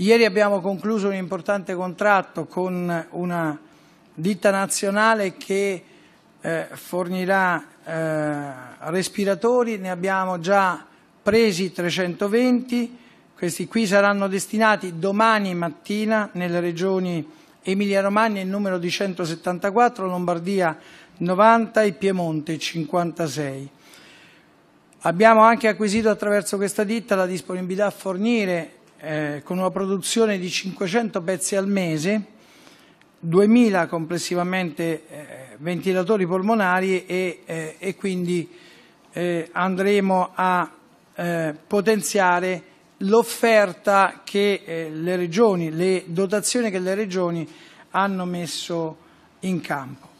Ieri abbiamo concluso un importante contratto con una ditta nazionale che eh, fornirà eh, respiratori, ne abbiamo già presi 320, questi qui saranno destinati domani mattina nelle regioni Emilia-Romagna il numero di 174, Lombardia 90 e Piemonte 56. Abbiamo anche acquisito attraverso questa ditta la disponibilità a fornire eh, con una produzione di 500 pezzi al mese, 2000 complessivamente eh, ventilatori polmonari e, eh, e quindi eh, andremo a eh, potenziare l'offerta che le regioni, le dotazioni che le regioni hanno messo in campo.